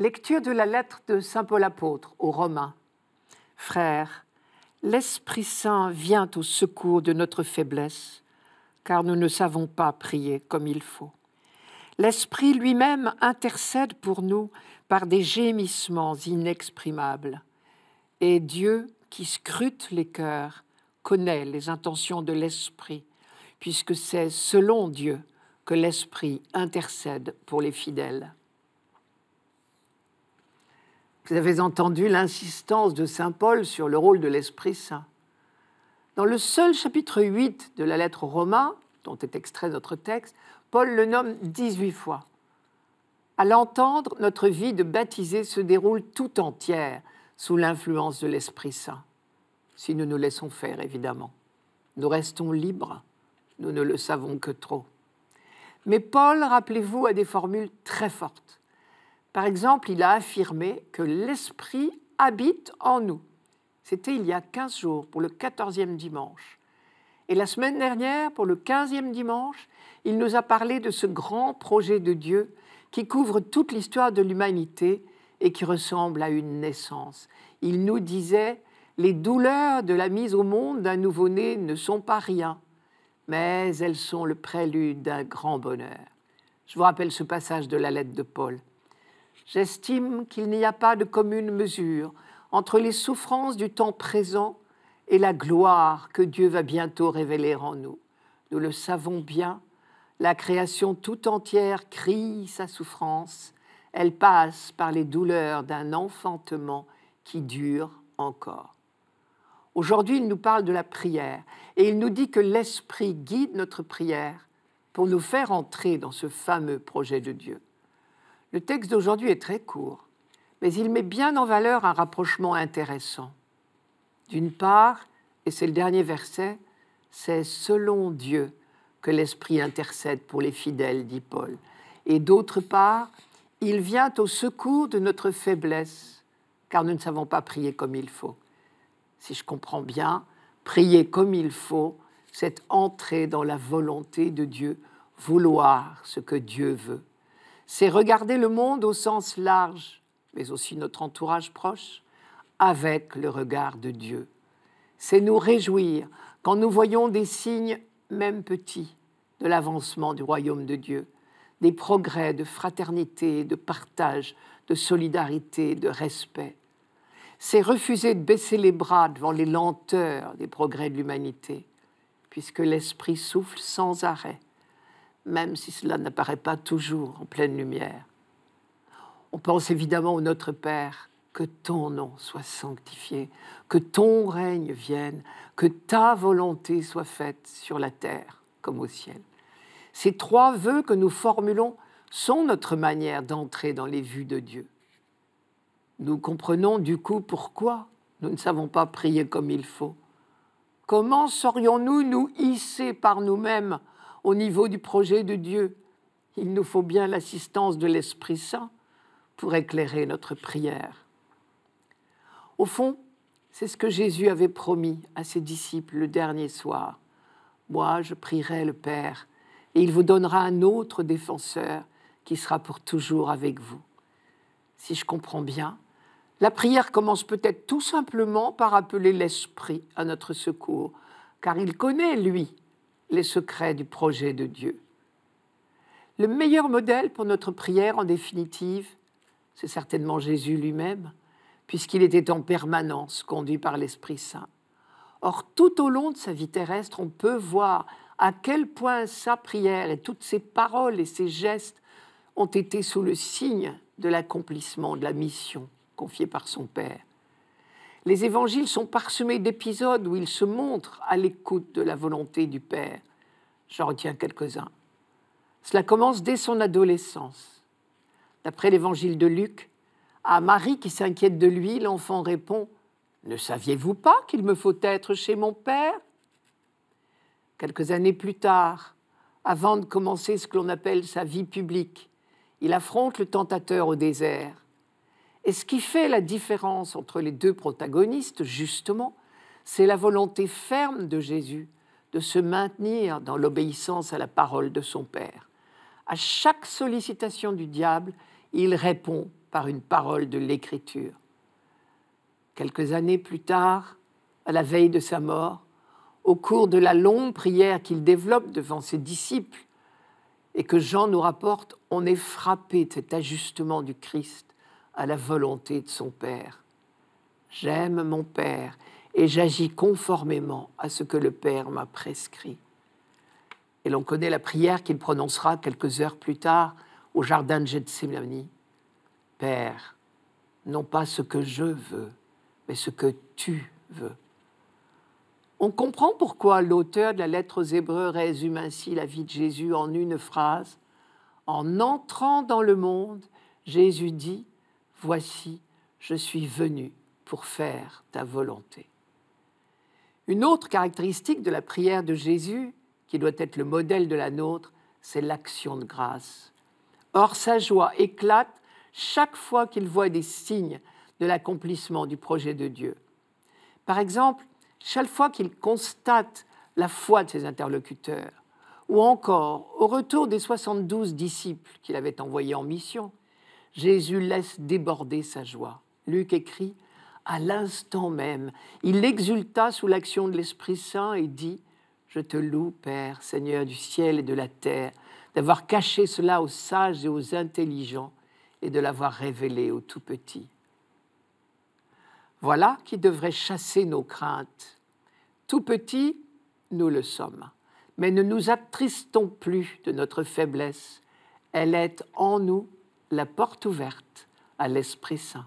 Lecture de la lettre de Saint Paul apôtre aux Romains. Frères, l'Esprit Saint vient au secours de notre faiblesse, car nous ne savons pas prier comme il faut. L'Esprit lui-même intercède pour nous par des gémissements inexprimables. Et Dieu, qui scrute les cœurs, connaît les intentions de l'Esprit, puisque c'est selon Dieu que l'Esprit intercède pour les fidèles. Vous avez entendu l'insistance de Saint Paul sur le rôle de l'Esprit Saint. Dans le seul chapitre 8 de la lettre aux Romains, dont est extrait notre texte, Paul le nomme 18 fois. À l'entendre, notre vie de baptisé se déroule tout entière sous l'influence de l'Esprit Saint, si nous nous laissons faire, évidemment. Nous restons libres, nous ne le savons que trop. Mais Paul, rappelez-vous, a des formules très fortes. Par exemple, il a affirmé que l'Esprit habite en nous. C'était il y a 15 jours, pour le 14e dimanche. Et la semaine dernière, pour le 15e dimanche, il nous a parlé de ce grand projet de Dieu qui couvre toute l'histoire de l'humanité et qui ressemble à une naissance. Il nous disait Les douleurs de la mise au monde d'un nouveau-né ne sont pas rien, mais elles sont le prélude d'un grand bonheur. Je vous rappelle ce passage de la lettre de Paul. J'estime qu'il n'y a pas de commune mesure entre les souffrances du temps présent et la gloire que Dieu va bientôt révéler en nous. Nous le savons bien, la création tout entière crie sa souffrance, elle passe par les douleurs d'un enfantement qui dure encore. Aujourd'hui, il nous parle de la prière et il nous dit que l'Esprit guide notre prière pour nous faire entrer dans ce fameux projet de Dieu. Le texte d'aujourd'hui est très court, mais il met bien en valeur un rapprochement intéressant. D'une part, et c'est le dernier verset, c'est selon Dieu que l'Esprit intercède pour les fidèles, dit Paul. Et d'autre part, il vient au secours de notre faiblesse, car nous ne savons pas prier comme il faut. Si je comprends bien, prier comme il faut, c'est entrer dans la volonté de Dieu, vouloir ce que Dieu veut c'est regarder le monde au sens large, mais aussi notre entourage proche, avec le regard de Dieu. C'est nous réjouir quand nous voyons des signes, même petits, de l'avancement du royaume de Dieu, des progrès de fraternité, de partage, de solidarité, de respect. C'est refuser de baisser les bras devant les lenteurs des progrès de l'humanité, puisque l'Esprit souffle sans arrêt même si cela n'apparaît pas toujours en pleine lumière. On pense évidemment au Notre Père, que ton nom soit sanctifié, que ton règne vienne, que ta volonté soit faite sur la terre comme au ciel. Ces trois vœux que nous formulons sont notre manière d'entrer dans les vues de Dieu. Nous comprenons du coup pourquoi nous ne savons pas prier comme il faut. Comment saurions-nous nous hisser par nous-mêmes au niveau du projet de Dieu. Il nous faut bien l'assistance de l'Esprit Saint pour éclairer notre prière. Au fond, c'est ce que Jésus avait promis à ses disciples le dernier soir. Moi, je prierai le Père, et il vous donnera un autre défenseur qui sera pour toujours avec vous. Si je comprends bien, la prière commence peut-être tout simplement par appeler l'Esprit à notre secours, car il connaît, lui, les secrets du projet de Dieu. Le meilleur modèle pour notre prière, en définitive, c'est certainement Jésus lui-même, puisqu'il était en permanence conduit par l'Esprit Saint. Or, tout au long de sa vie terrestre, on peut voir à quel point sa prière et toutes ses paroles et ses gestes ont été sous le signe de l'accomplissement de la mission confiée par son Père. Les évangiles sont parsemés d'épisodes où il se montre à l'écoute de la volonté du Père. J'en retiens quelques-uns. Cela commence dès son adolescence. D'après l'évangile de Luc, à ah, Marie qui s'inquiète de lui, l'enfant répond Ne saviez-vous pas qu'il me faut être chez mon Père Quelques années plus tard, avant de commencer ce que l'on appelle sa vie publique, il affronte le tentateur au désert. Et ce qui fait la différence entre les deux protagonistes, justement, c'est la volonté ferme de Jésus de se maintenir dans l'obéissance à la parole de son Père. À chaque sollicitation du diable, il répond par une parole de l'Écriture. Quelques années plus tard, à la veille de sa mort, au cours de la longue prière qu'il développe devant ses disciples et que Jean nous rapporte, on est frappé de cet ajustement du Christ à la volonté de son Père. J'aime mon Père et j'agis conformément à ce que le Père m'a prescrit. Et l'on connaît la prière qu'il prononcera quelques heures plus tard au jardin de Gethsemane. Père, non pas ce que je veux, mais ce que tu veux. On comprend pourquoi l'auteur de la lettre aux Hébreux résume ainsi la vie de Jésus en une phrase. En entrant dans le monde, Jésus dit Voici, je suis venu pour faire ta volonté. Une autre caractéristique de la prière de Jésus, qui doit être le modèle de la nôtre, c'est l'action de grâce. Or, sa joie éclate chaque fois qu'il voit des signes de l'accomplissement du projet de Dieu. Par exemple, chaque fois qu'il constate la foi de ses interlocuteurs, ou encore au retour des 72 disciples qu'il avait envoyés en mission, Jésus laisse déborder sa joie. Luc écrit À l'instant même, il exulta sous l'action de l'Esprit Saint et dit Je te loue, Père, Seigneur du ciel et de la terre, d'avoir caché cela aux sages et aux intelligents et de l'avoir révélé aux tout petits. Voilà qui devrait chasser nos craintes. Tout petits, nous le sommes, mais ne nous attristons plus de notre faiblesse. Elle est en nous la porte ouverte à l'Esprit Saint.